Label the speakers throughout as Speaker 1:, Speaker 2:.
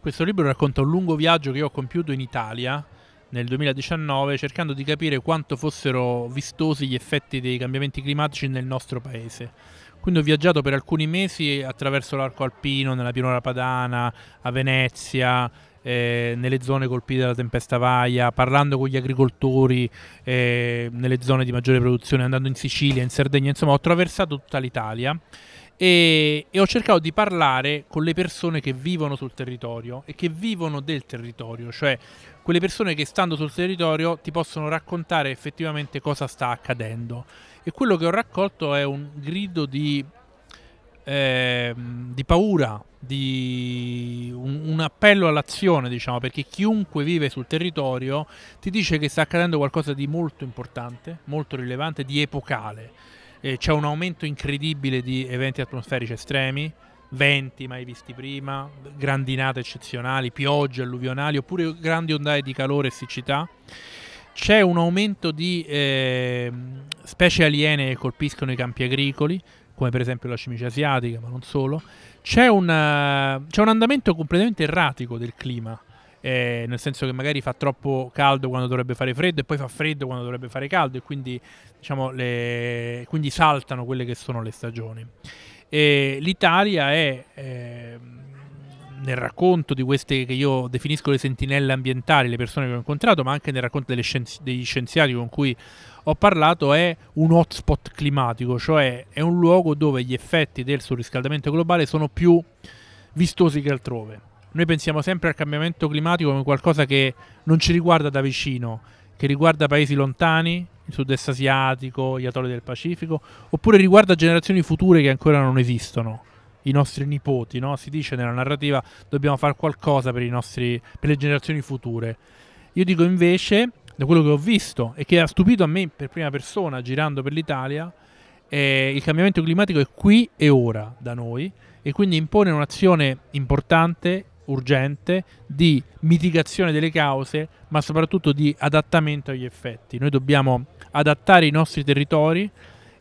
Speaker 1: Questo libro racconta un lungo viaggio che ho compiuto in Italia nel 2019 cercando di capire quanto fossero vistosi gli effetti dei cambiamenti climatici nel nostro paese. Quindi ho viaggiato per alcuni mesi attraverso l'arco alpino, nella pianura padana, a Venezia, eh, nelle zone colpite dalla tempesta Vaia, parlando con gli agricoltori eh, nelle zone di maggiore produzione, andando in Sicilia, in Sardegna, insomma ho attraversato tutta l'Italia e, e, ho cercato di parlare con le persone che vivono sul territorio e che vivono del territorio, cioè quelle persone che stando sul territorio ti possono raccontare effettivamente cosa sta accadendo. E quello che ho raccolto è un grido di, eh, di paura, di un, un appello all'azione, diciamo, perché chiunque vive sul territorio ti dice che sta accadendo qualcosa di molto importante, molto rilevante, di epocale eh, c'è un aumento incredibile di eventi atmosferici estremi, venti mai visti prima, grandinate eccezionali, piogge alluvionali oppure grandi ondate di calore e siccità. C'è un aumento di eh, specie aliene che colpiscono i campi agricoli, come per esempio la cimice asiatica, ma non solo. C'è un, uh, c'è un andamento completamente erratico del clima eh, nel senso che magari fa troppo caldo quando dovrebbe fare freddo e poi fa freddo quando dovrebbe fare caldo e quindi, diciamo, le... quindi saltano quelle che sono le stagioni. E L'Italia è... Eh, nel racconto di queste che io definisco le sentinelle ambientali, le persone che ho incontrato, ma anche nel racconto scienzi- degli scienziati con cui ho parlato, è un hotspot climatico, cioè è un luogo dove gli effetti del surriscaldamento globale sono più vistosi che altrove noi pensiamo sempre al cambiamento climatico come qualcosa che non ci riguarda da vicino, che riguarda paesi lontani, il sud-est asiatico, gli atolli del Pacifico, oppure riguarda generazioni future che ancora non esistono, i nostri nipoti, no? si dice nella narrativa dobbiamo fare qualcosa per, nostri, per le generazioni future. Io dico invece, da quello che ho visto e che ha stupito a me per prima persona girando per l'Italia, eh, il cambiamento climatico è qui e ora da noi e quindi impone un'azione importante urgente di mitigazione delle cause, ma soprattutto di adattamento agli effetti. Noi dobbiamo adattare i nostri territori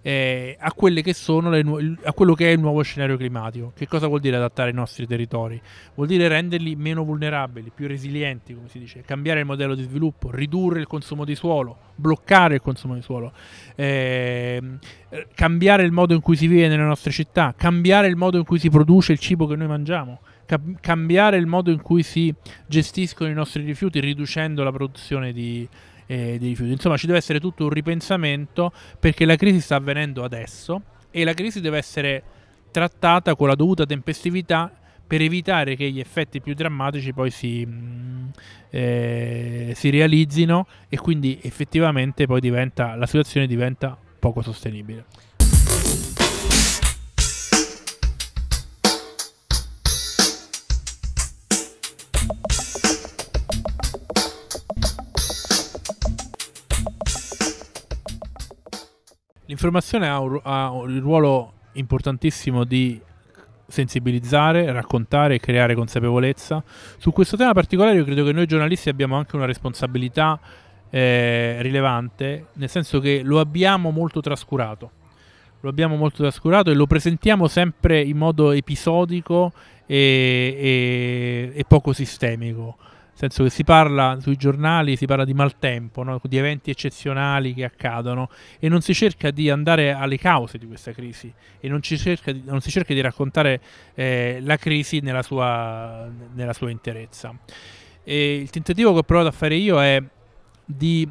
Speaker 1: eh, a, nu- a, quello che è il nuovo scenario climatico. Che cosa vuol dire adattare i nostri territori? Vuol dire renderli meno vulnerabili, più resilienti, come si dice, cambiare il modello di sviluppo, ridurre il consumo di suolo, bloccare il consumo di suolo, ehm, eh, cambiare il modo in cui si vive nelle nostre città, cambiare il modo in cui si produce il cibo che noi mangiamo. Cam- cambiare il modo in cui si gestiscono i nostri rifiuti riducendo la produzione di, eh, di rifiuti. Insomma, ci deve essere tutto un ripensamento perché la crisi sta avvenendo adesso e la crisi deve essere trattata con la dovuta tempestività per evitare che gli effetti più drammatici poi si, mm, eh, si, realizzino e quindi effettivamente poi diventa, la situazione diventa poco sostenibile. l'informazione ha, un, ha il ruolo importantissimo di sensibilizzare, raccontare e creare consapevolezza. Su questo tema particolare io credo che noi giornalisti abbiamo anche una responsabilità eh, rilevante, nel senso che lo abbiamo molto trascurato. Lo abbiamo molto trascurato e lo presentiamo sempre in modo episodico e, e, e poco sistemico. Nel senso che si parla sui giornali, si parla di maltempo, no? di eventi eccezionali che accadono e non si cerca di andare alle cause di questa crisi e non, cerca di, non si cerca di raccontare eh, la crisi nella sua, nella sua interezza. E il tentativo che ho provato a fare io è di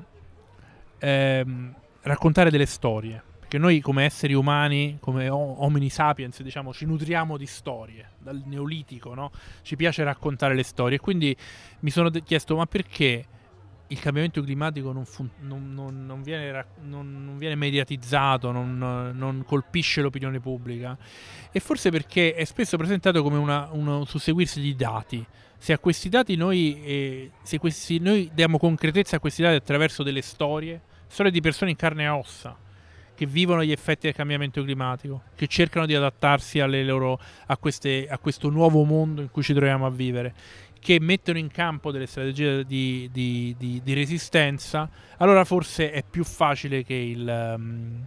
Speaker 1: ehm, raccontare delle storie perché noi come esseri umani, come homini sapiens, diciamo, ci nutriamo di storie, dal neolitico, no? Ci piace raccontare le storie. Quindi mi sono chiesto, ma perché il cambiamento climatico non, fun- non, non, non viene, viene, mediatizzato, non, colpisce l'opinione pubblica? E forse perché è spesso presentato come una, un susseguirsi di dati. Se a questi dati noi, eh, questi, noi diamo concretezza a questi dati attraverso delle storie, storie di persone in carne e ossa, che vivono gli effetti del cambiamento climatico, che cercano di adattarsi loro, a, queste, a, questo nuovo mondo in cui ci troviamo a vivere, che mettono in campo delle strategie di, di, di, di resistenza, allora forse è più facile che il... Um,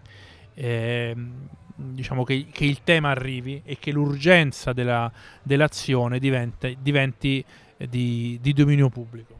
Speaker 1: eh, diciamo che, che, il tema arrivi e che l'urgenza dell'azione dell diventi, diventi di, di dominio pubblico.